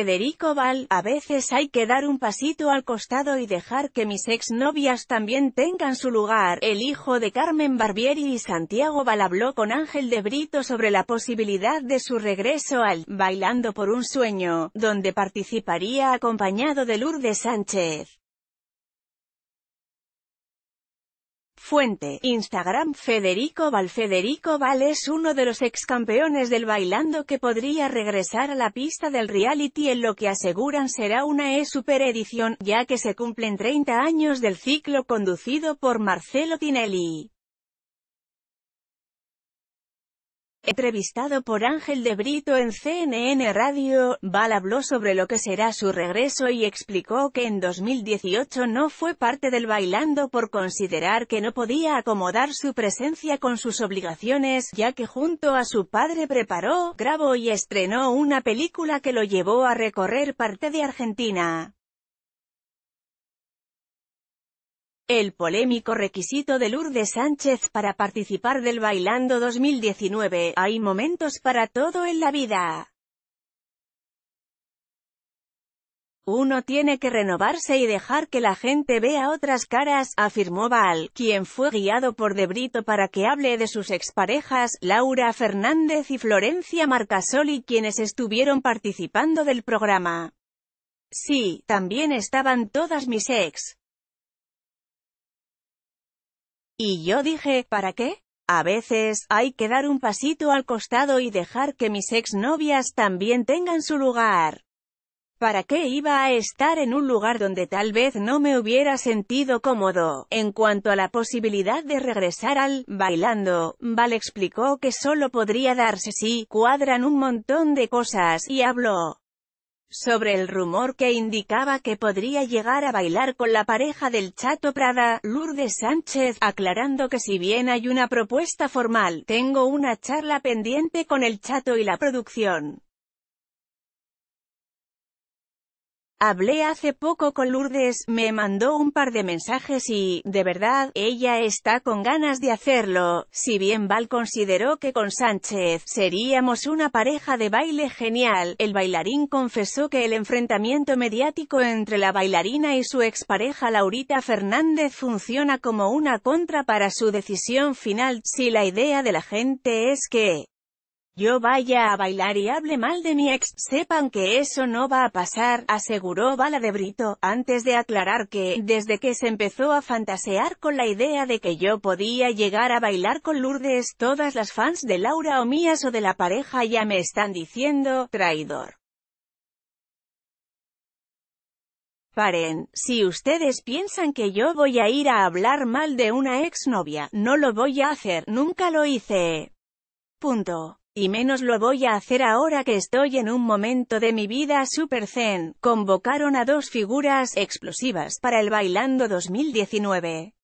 Federico Val, a veces hay que dar un pasito al costado y dejar que mis exnovias también tengan su lugar. El hijo de Carmen Barbieri y Santiago Val habló con Ángel de Brito sobre la posibilidad de su regreso al Bailando por un sueño, donde participaría acompañado de Lourdes Sánchez. Fuente, Instagram Federico Val Federico Val es uno de los ex campeones del bailando que podría regresar a la pista del reality en lo que aseguran será una e-super edición, ya que se cumplen 30 años del ciclo conducido por Marcelo Tinelli. Entrevistado por Ángel de Brito en CNN Radio, Val habló sobre lo que será su regreso y explicó que en 2018 no fue parte del Bailando por considerar que no podía acomodar su presencia con sus obligaciones, ya que junto a su padre preparó, grabó y estrenó una película que lo llevó a recorrer parte de Argentina. El polémico requisito de Lourdes Sánchez para participar del Bailando 2019, hay momentos para todo en la vida. Uno tiene que renovarse y dejar que la gente vea otras caras, afirmó Val, quien fue guiado por De Brito para que hable de sus exparejas, Laura Fernández y Florencia Marcasoli quienes estuvieron participando del programa. Sí, también estaban todas mis ex. Y yo dije, ¿para qué? A veces, hay que dar un pasito al costado y dejar que mis exnovias también tengan su lugar. ¿Para qué iba a estar en un lugar donde tal vez no me hubiera sentido cómodo? En cuanto a la posibilidad de regresar al bailando, Val explicó que solo podría darse si cuadran un montón de cosas, y habló sobre el rumor que indicaba que podría llegar a bailar con la pareja del Chato Prada, Lourdes Sánchez, aclarando que si bien hay una propuesta formal, tengo una charla pendiente con el Chato y la producción. Hablé hace poco con Lourdes, me mandó un par de mensajes y, de verdad, ella está con ganas de hacerlo, si bien Val consideró que con Sánchez seríamos una pareja de baile genial, el bailarín confesó que el enfrentamiento mediático entre la bailarina y su expareja Laurita Fernández funciona como una contra para su decisión final, si la idea de la gente es que yo vaya a bailar y hable mal de mi ex, sepan que eso no va a pasar, aseguró Bala de Brito, antes de aclarar que, desde que se empezó a fantasear con la idea de que yo podía llegar a bailar con Lourdes, todas las fans de Laura o mías o de la pareja ya me están diciendo, traidor. Paren, si ustedes piensan que yo voy a ir a hablar mal de una exnovia, no lo voy a hacer, nunca lo hice. Punto. Y menos lo voy a hacer ahora que estoy en un momento de mi vida super zen. Convocaron a dos figuras explosivas para el Bailando 2019.